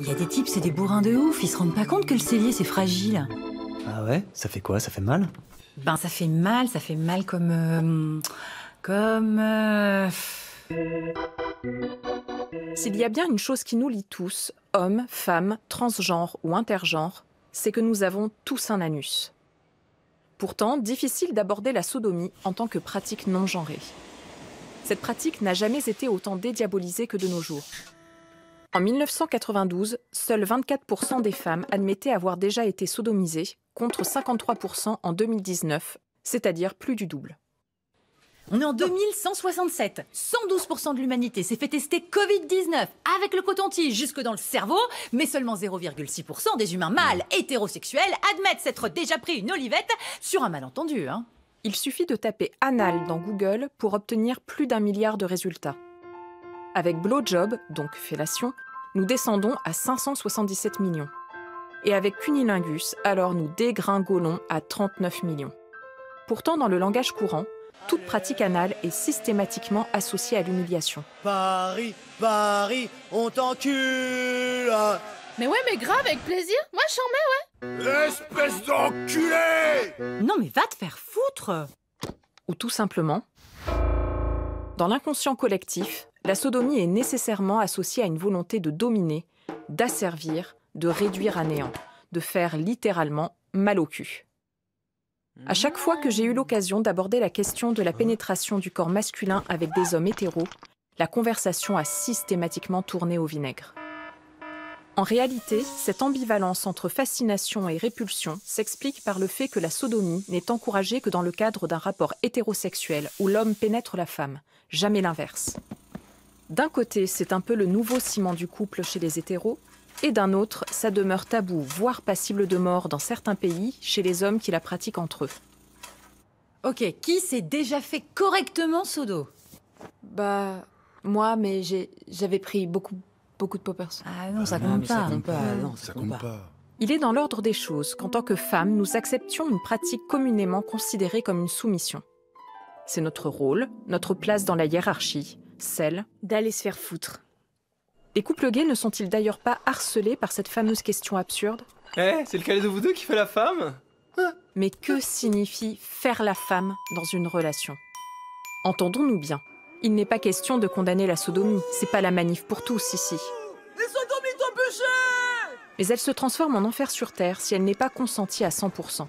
Il y a des types, c'est des bourrins de ouf, ils se rendent pas compte que le cellier c'est fragile. Ah ouais Ça fait quoi Ça fait mal Ben ça fait mal, ça fait mal comme... Euh, comme... Euh, S'il y a bien une chose qui nous lie tous, hommes, femmes, transgenres ou intergenres, c'est que nous avons tous un anus. Pourtant, difficile d'aborder la sodomie en tant que pratique non genrée. Cette pratique n'a jamais été autant dédiabolisée que de nos jours. En 1992, seuls 24% des femmes admettaient avoir déjà été sodomisées, contre 53% en 2019, c'est-à-dire plus du double. On est en 2167. 112% de l'humanité s'est fait tester Covid-19 avec le coton-tige jusque dans le cerveau, mais seulement 0,6% des humains mâles hétérosexuels admettent s'être déjà pris une olivette sur un malentendu. Hein. Il suffit de taper anal dans Google pour obtenir plus d'un milliard de résultats. Avec blowjob, donc fellation, nous descendons à 577 millions. Et avec cunilingus, alors nous dégringolons à 39 millions. Pourtant, dans le langage courant, toute pratique anale est systématiquement associée à l'humiliation. Paris, Paris, on t'encule Mais ouais, mais grave, avec plaisir Moi, j'en mets, ouais Espèce d'enculé Non, mais va te faire foutre Ou tout simplement, dans l'inconscient collectif, la sodomie est nécessairement associée à une volonté de dominer, d'asservir, de réduire à néant, de faire littéralement mal au cul. À chaque fois que j'ai eu l'occasion d'aborder la question de la pénétration du corps masculin avec des hommes hétéros, la conversation a systématiquement tourné au vinaigre. En réalité, cette ambivalence entre fascination et répulsion s'explique par le fait que la sodomie n'est encouragée que dans le cadre d'un rapport hétérosexuel où l'homme pénètre la femme, jamais l'inverse. D'un côté, c'est un peu le nouveau ciment du couple chez les hétéros, et d'un autre, ça demeure tabou, voire passible de mort dans certains pays, chez les hommes qui la pratiquent entre eux. Ok, qui s'est déjà fait correctement sodo Bah, moi, mais j'avais pris beaucoup, beaucoup de poppers. Ah non, ça, ah non compte ah ça pas. Il est dans l'ordre des choses qu'en tant que femmes, nous acceptions une pratique communément considérée comme une soumission. C'est notre rôle, notre place dans la hiérarchie, celle d'aller se faire foutre. Les couples gays ne sont-ils d'ailleurs pas harcelés par cette fameuse question absurde Eh, c'est c'est lequel de vous deux qui fait la femme ah. Mais que signifie faire la femme dans une relation Entendons-nous bien. Il n'est pas question de condamner la sodomie, c'est pas la manif pour tous ici. Les sodomies bûcher. Mais elle se transforme en enfer sur terre si elle n'est pas consentie à 100%. De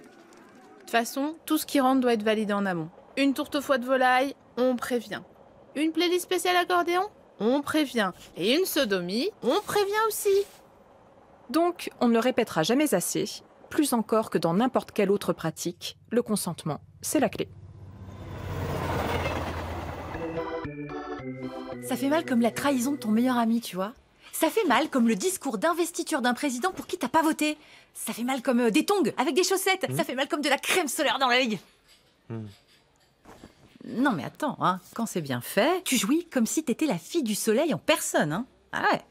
toute façon, tout ce qui rentre doit être validé en amont. Une tourte foie de volaille, on prévient. Une playlist spéciale accordéon On prévient. Et une sodomie On prévient aussi. Donc, on ne le répétera jamais assez, plus encore que dans n'importe quelle autre pratique, le consentement, c'est la clé. Ça fait mal comme la trahison de ton meilleur ami, tu vois. Ça fait mal comme le discours d'investiture d'un président pour qui t'as pas voté. Ça fait mal comme euh, des tongs avec des chaussettes. Mmh. Ça fait mal comme de la crème solaire dans l'œil. Non mais attends, hein, quand c'est bien fait, tu jouis comme si t'étais la fille du soleil en personne. Hein. Ah ouais